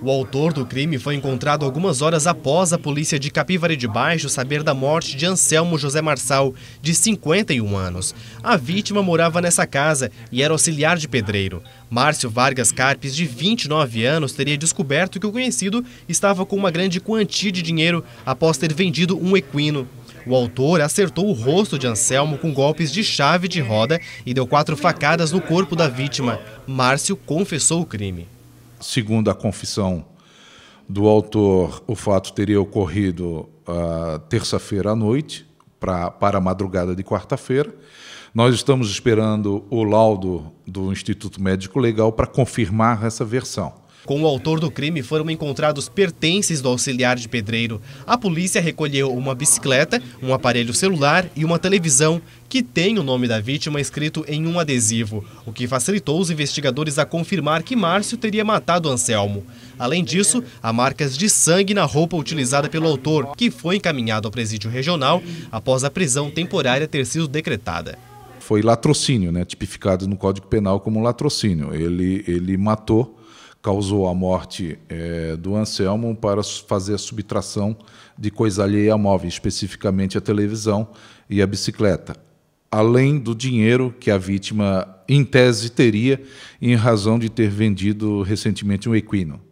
O autor do crime foi encontrado algumas horas após a polícia de Capivari de Baixo saber da morte de Anselmo José Marçal, de 51 anos. A vítima morava nessa casa e era auxiliar de pedreiro. Márcio Vargas Carpes, de 29 anos, teria descoberto que o conhecido estava com uma grande quantia de dinheiro após ter vendido um equino. O autor acertou o rosto de Anselmo com golpes de chave de roda e deu quatro facadas no corpo da vítima. Márcio confessou o crime. Segundo a confissão do autor, o fato teria ocorrido uh, terça-feira à noite, pra, para a madrugada de quarta-feira. Nós estamos esperando o laudo do Instituto Médico Legal para confirmar essa versão. Com o autor do crime foram encontrados pertences do auxiliar de pedreiro. A polícia recolheu uma bicicleta, um aparelho celular e uma televisão que tem o nome da vítima escrito em um adesivo, o que facilitou os investigadores a confirmar que Márcio teria matado Anselmo. Além disso, há marcas de sangue na roupa utilizada pelo autor, que foi encaminhado ao presídio regional após a prisão temporária ter sido decretada. Foi latrocínio, né? tipificado no Código Penal como latrocínio. Ele, ele matou causou a morte é, do Anselmo para fazer a subtração de coisa alheia a móvel, especificamente a televisão e a bicicleta, além do dinheiro que a vítima, em tese, teria em razão de ter vendido recentemente um equino.